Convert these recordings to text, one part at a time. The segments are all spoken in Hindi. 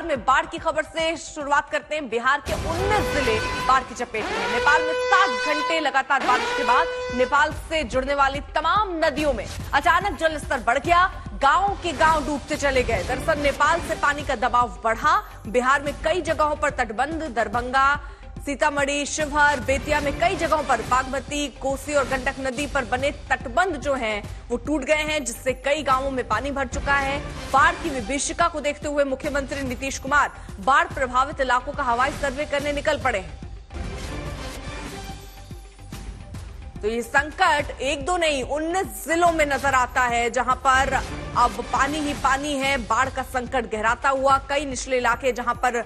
बिहार में बाढ़ की खबर से शुरुआत करते हैं बिहार के उन्नीस जिले बाढ़ की चपेट में नेपाल में सात घंटे लगातार बारिश के बाद नेपाल से जुड़ने वाली तमाम नदियों में अचानक जल स्तर बढ़ गया गांव के गांव डूबते चले गए दरअसल नेपाल से पानी का दबाव बढ़ा बिहार में कई जगहों पर तटबंध दरभंगा सीतामढ़ी शिवहर बेतिया में कई जगहों पर बागमती कोसी और गंडक नदी पर बने तटबंध जो हैं वो टूट गए हैं जिससे कई गांवों में पानी भर चुका है बाढ़ की विभीषिका को देखते हुए मुख्यमंत्री नीतीश कुमार बाढ़ प्रभावित इलाकों का हवाई सर्वे करने निकल पड़े हैं तो ये संकट एक दो नहीं उन्नीस जिलों में नजर आता है जहां पर अब पानी ही पानी है बाढ़ का संकट गहराता हुआ कई निचले इलाके जहां पर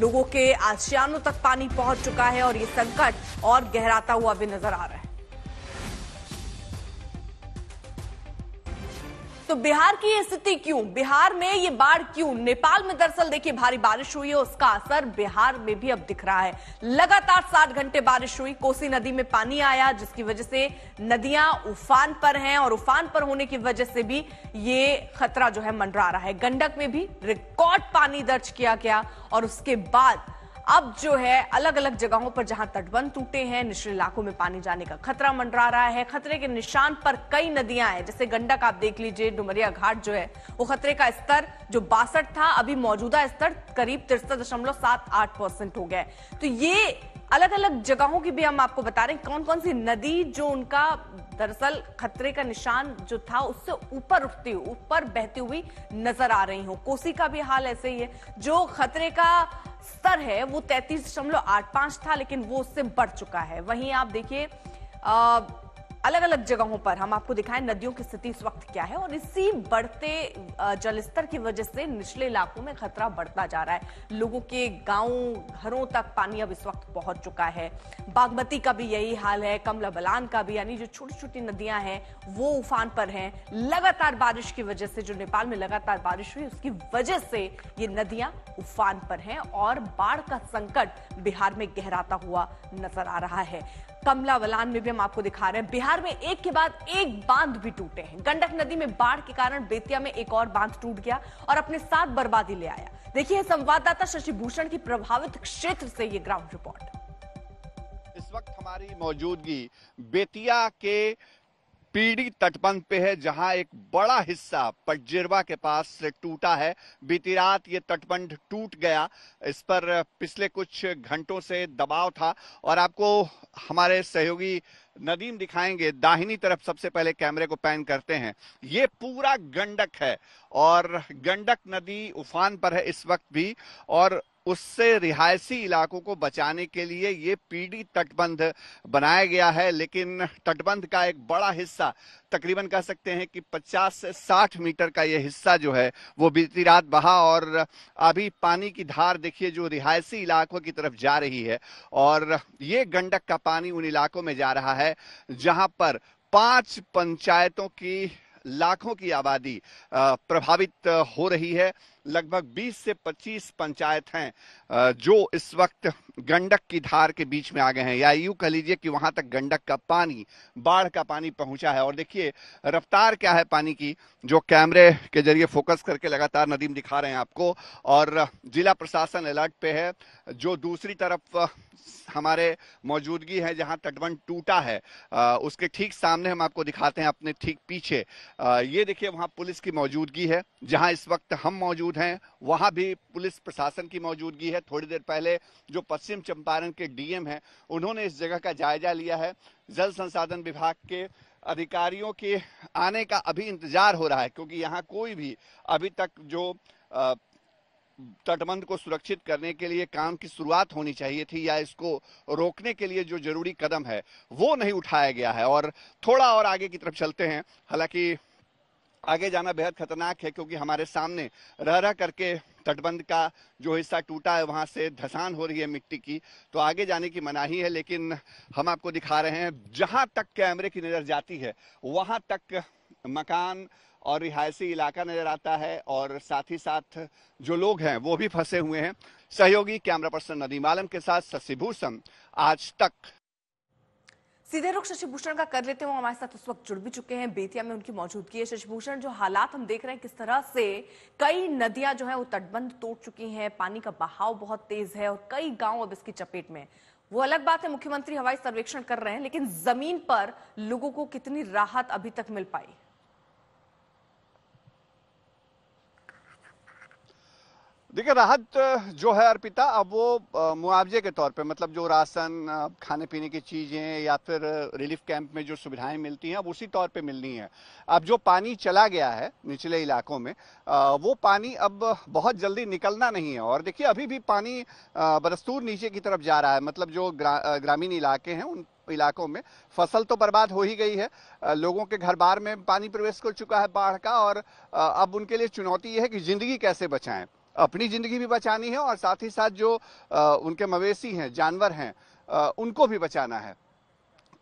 लोगों के आशियानों तक पानी पहुंच चुका है और ये संकट और गहराता हुआ भी नजर आ रहा है तो बिहार की स्थिति क्यों बिहार में ये बाढ़ क्यों नेपाल में दरअसल देखिए भारी बारिश हुई है उसका असर बिहार में भी अब दिख रहा है लगातार सात घंटे बारिश हुई कोसी नदी में पानी आया जिसकी वजह से नदियां उफान पर हैं और उफान पर होने की वजह से भी ये खतरा जो है मंडरा रहा है गंडक में भी रिकॉर्ड पानी दर्ज किया गया और उसके बाद अब जो है अलग अलग जगहों पर जहां तटबंध टूटे हैं निचले इलाकों में पानी जाने का खतरा मंडरा रहा है खतरे के निशान पर कई नदियां हैं जैसे गंडक आप देख लीजिए डुमरिया घाट जो है वो खतरे का स्तर जो बासठ था अभी मौजूदा स्तर करीब तिरसठ दशमलव सात आठ परसेंट हो गया है तो ये अलग अलग जगहों की भी हम आपको बता रहे हैं कौन कौन सी नदी जो उनका दरअसल खतरे का निशान जो था उससे ऊपर उठती ऊपर बहती हुई नजर आ रही हो कोसी का भी हाल ऐसे ही है जो खतरे का स्तर है वो तैतीस दशमलव आठ पांच था लेकिन वो उससे बढ़ चुका है वहीं आप देखिए अलग अलग जगहों पर हम आपको दिखाएं नदियों की स्थिति इस वक्त क्या है और इसी बढ़ते जलस्तर की वजह से निचले इलाकों में खतरा बढ़ता जा रहा है लोगों के गांव घरों तक पानी अब इस वक्त पहुंच चुका है बागमती का भी यही हाल है कमला बलान का भी यानी जो छोटी छोटी नदियां हैं वो उफान पर हैं लगातार बारिश की वजह से जो नेपाल में लगातार बारिश हुई उसकी वजह से ये नदियां उफान पर हैं और बाढ़ का संकट बिहार में गहराता हुआ नजर आ रहा है कमला वलान में भी हम आपको दिखा रहे हैं बिहार में एक के बाद एक बांध भी टूटे हैं गंडक नदी में बाढ़ के कारण बेतिया में एक और बांध टूट गया और अपने साथ बर्बादी ले आया देखिए संवाददाता शशि भूषण की प्रभावित क्षेत्र से ये ग्राउंड रिपोर्ट इस वक्त हमारी मौजूदगी बेतिया के पीड़ी तटबंध पे है जहां एक बड़ा हिस्सा पटजिरवा के पास से टूटा है बीती रात ये तटबंध टूट गया इस पर पिछले कुछ घंटों से दबाव था और आपको हमारे सहयोगी नदीम दिखाएंगे दाहिनी तरफ सबसे पहले कैमरे को पैन करते हैं ये पूरा गंडक है और गंडक नदी उफान पर है इस वक्त भी और उससे रिहायशी इलाकों को बचाने के लिए ये पीडी तटबंध बनाया गया है लेकिन तटबंध का एक बड़ा हिस्सा तकरीबन कह सकते हैं कि 50 से 60 मीटर का ये हिस्सा जो है वो बीती रात बहा और अभी पानी की धार देखिए जो रिहायशी इलाकों की तरफ जा रही है और ये गंडक का पानी उन इलाकों में जा रहा है जहां पर पांच पंचायतों की लाखों की आबादी प्रभावित हो रही है लगभग 20 से 25 पंचायत हैं जो इस वक्त गंडक की धार के बीच में आ गए हैं या यूं कह लीजिए कि वहां तक गंडक का पानी बाढ़ का पानी पहुंचा है और देखिए रफ्तार क्या है पानी की जो कैमरे के जरिए फोकस करके लगातार नदीम दिखा रहे हैं आपको और जिला प्रशासन अलर्ट पे है जो दूसरी तरफ हमारे मौजूदगी है जहां तटबंध टूटा है उसके ठीक सामने हम आपको दिखाते हैं अपने ठीक पीछे ये देखिए वहां पुलिस की मौजूदगी है जहां इस वक्त हम मौजूद मौजूद हैं वहाँ भी पुलिस प्रशासन की मौजूदगी है थोड़ी देर पहले जो पश्चिम चंपारण के डीएम हैं उन्होंने इस जगह का जायजा लिया है जल संसाधन विभाग के अधिकारियों के आने का अभी इंतजार हो रहा है क्योंकि यहाँ कोई भी अभी तक जो आ, तटबंध को सुरक्षित करने के लिए काम की शुरुआत होनी चाहिए थी या इसको रोकने के लिए जो जरूरी कदम है वो नहीं उठाया गया है और थोड़ा और आगे की तरफ चलते हैं हालांकि आगे जाना बेहद खतरनाक है क्योंकि हमारे सामने रह रह करके तटबंध का जो हिस्सा टूटा है वहाँ से धसान हो रही है मिट्टी की तो आगे जाने की मनाही है लेकिन हम आपको दिखा रहे हैं जहाँ तक कैमरे की नज़र जाती है वहाँ तक मकान और रिहायशी इलाका नज़र आता है और साथ ही साथ जो लोग हैं वो भी फंसे हुए हैं सहयोगी कैमरा पर्सन नदीम आलम के साथ शशिभूषण आज तक सीधे रुख शशिभूषण का कर लेते हैं हमारे साथ उस वक्त जुड़ भी चुके हैं बेतिया में उनकी मौजूदगी है शशिभूषण जो हालात हम देख रहे हैं किस तरह से कई नदियां जो है वो तटबंध तोड़ चुकी हैं पानी का बहाव बहुत तेज है और कई गांव अब इसकी चपेट में वो अलग बात है मुख्यमंत्री हवाई सर्वेक्षण कर रहे हैं लेकिन जमीन पर लोगों को कितनी राहत अभी तक मिल पाई देखिए राहत जो है अर्पिता अब वो मुआवजे के तौर पे मतलब जो राशन खाने पीने की चीज़ें या फिर रिलीफ कैंप में जो सुविधाएं मिलती हैं अब उसी तौर पे मिलनी है अब जो पानी चला गया है निचले इलाकों में वो पानी अब बहुत जल्दी निकलना नहीं है और देखिए अभी भी पानी बदस्तूर नीचे की तरफ जा रहा है मतलब जो ग्रा, ग्रामीण इलाके हैं उन इलाकों में फसल तो बर्बाद हो ही गई है लोगों के घर बार में पानी प्रवेश कर चुका है बाढ़ का और अब उनके लिए चुनौती यह है कि ज़िंदगी कैसे बचाएं अपनी ज़िंदगी भी बचानी है और साथ ही साथ जो उनके मवेशी हैं जानवर हैं उनको भी बचाना है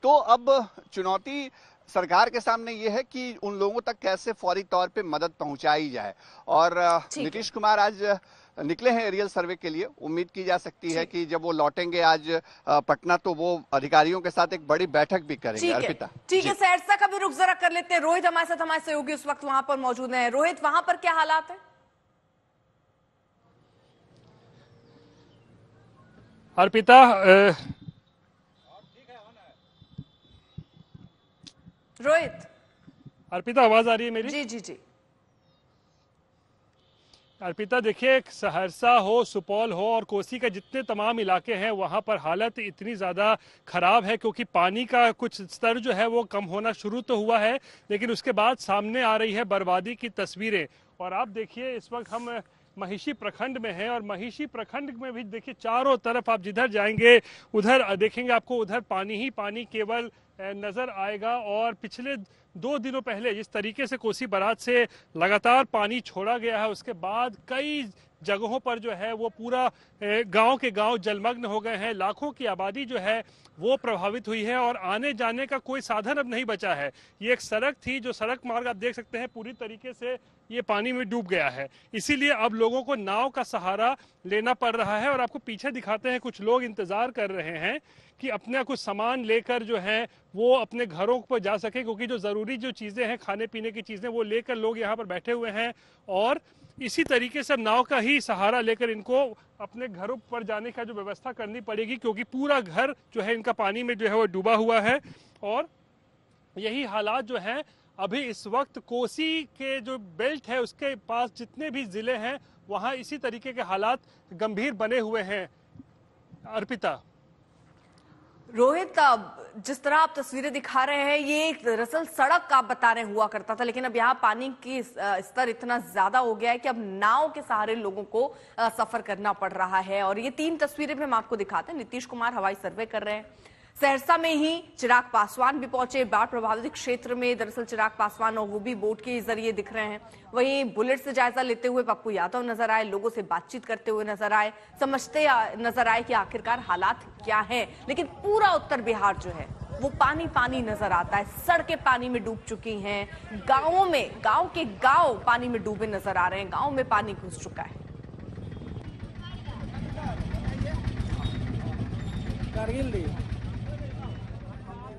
तो अब चुनौती सरकार के सामने ये है कि उन लोगों तक कैसे फौरी तौर पे मदद पहुंचाई जाए और नीतीश कुमार आज निकले हैं एरियल सर्वे के लिए उम्मीद की जा सकती है कि जब वो लौटेंगे आज पटना तो वो अधिकारियों के साथ एक बड़ी बैठक भी करेंगे अर्पिता ठीक है सहरसा का भी रुख जरा कर लेते हैं रोहित हमारे साथ हमारे सहयोगी उस वक्त वहां पर मौजूद है रोहित वहां पर क्या हालात है अर्पिता रोहित अर्पिता आवाज आ रही है मेरी जी जी जी अर्पिता देखिए सहरसा हो सुपौल हो और कोसी के जितने तमाम इलाके हैं वहाँ पर हालत इतनी ज़्यादा ख़राब है क्योंकि पानी का कुछ स्तर जो है वो कम होना शुरू तो हुआ है लेकिन उसके बाद सामने आ रही है बर्बादी की तस्वीरें और आप देखिए इस वक्त हम महिषी प्रखंड में है और महिषी प्रखंड में भी देखिए चारों तरफ आप जिधर जाएंगे उधर देखेंगे आपको उधर पानी ही पानी केवल नजर आएगा और पिछले दो दिनों पहले जिस तरीके से कोसी बारात से लगातार पानी छोड़ा गया है उसके बाद कई जगहों पर जो है वो पूरा गांव के गांव जलमग्न हो गए हैं लाखों की आबादी जो है वो प्रभावित हुई है और आने जाने का कोई साधन अब नहीं बचा है ये एक सड़क थी जो सड़क मार्ग आप देख सकते हैं पूरी तरीके से ये पानी में डूब गया है इसीलिए अब लोगों को नाव का सहारा लेना पड़ रहा है और आपको पीछे दिखाते हैं कुछ लोग इंतजार कर रहे हैं कि अपना कुछ सामान लेकर जो है वो अपने घरों पर जा सके क्योंकि जो ज़रूरी जो चीज़ें हैं खाने पीने की चीज़ें वो लेकर लोग यहाँ पर बैठे हुए हैं और इसी तरीके से नाव का ही सहारा लेकर इनको अपने घरों पर जाने का जो व्यवस्था करनी पड़ेगी क्योंकि पूरा घर जो है इनका पानी में जो है वो डूबा हुआ है और यही हालात जो है अभी इस वक्त कोसी के जो बेल्ट है उसके पास जितने भी ज़िले हैं वहाँ इसी तरीके के हालात गंभीर बने हुए हैं अर्पिता रोहित जिस तरह आप तस्वीरें दिखा रहे हैं ये दरअसल सड़क आप बता रहे हुआ करता था लेकिन अब यहाँ पानी की स्तर इतना ज्यादा हो गया है कि अब नाव के सहारे लोगों को सफर करना पड़ रहा है और ये तीन तस्वीरें भी हम आपको दिखाते हैं नीतीश कुमार हवाई सर्वे कर रहे हैं सहरसा में ही चिराग पासवान भी पहुंचे बाढ़ प्रभावित क्षेत्र में दरअसल चिराग पासवान और वो भी बोट के जरिए दिख रहे हैं वहीं बुलेट से जायजा लेते हुए पप्पू यादव नजर आए लोगों से बातचीत करते हुए नजर आए समझते नजर आए कि आखिरकार हालात क्या हैं लेकिन पूरा उत्तर बिहार जो है वो पानी पानी नजर आता है सड़कें पानी में डूब चुकी हैं गांवों में गांव के गांव पानी में डूबे नजर आ रहे हैं गांव में पानी घुस चुका है कारगिल